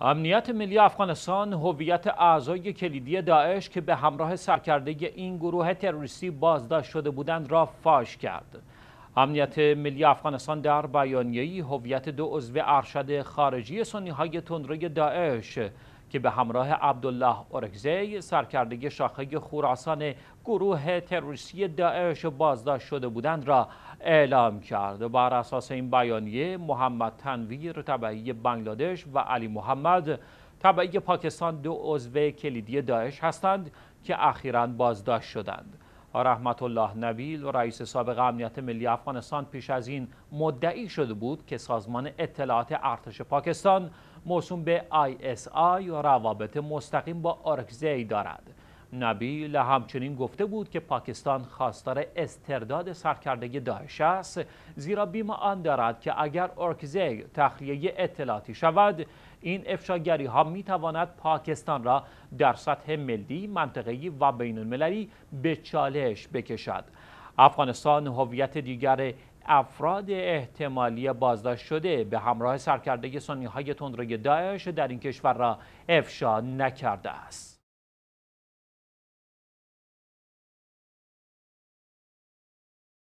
امنیت ملی افغانستان هویت اعضای کلیدی داعش که به همراه سرکرده این گروه تروریستی بازداشت شده بودند را فاش کرد. امنیت ملی افغانستان در بیانیه‌ای هویت دو عضو ارشد خارجی سنی های تندروی داعش که به همراه عبدالله اورگزی سرکرده شاخه خراسان گروه تروریستی داعش بازداشت شده بودند را اعلام کرد بر اساس این بیانیه محمد تنویر تبعی بنگلادش و علی محمد تبعی پاکستان دو عضو کلیدی داعش هستند که اخیرا بازداشت شدند رحمت الله نبیل و رئیس سابق امنیت ملی افغانستان پیش از این مدعی شده بود که سازمان اطلاعات ارتش پاکستان موسوم به ISI یا روابط مستقیم با ارکزی دارد نبیل همچنین گفته بود که پاکستان خواستار استرداد سرکرده داعش است زیرا بیم آن دارد که اگر ارکزه تخلیه اطلاعاتی شود این افشاگری ها می تواند پاکستان را در سطح ملی، منطقه‌ای و بین المللی به چالش بکشد. افغانستان هویت دیگر افراد احتمالی بازداشت شده به همراه سرکرده سنی های تندروی داعش در این کشور را افشا نکرده است.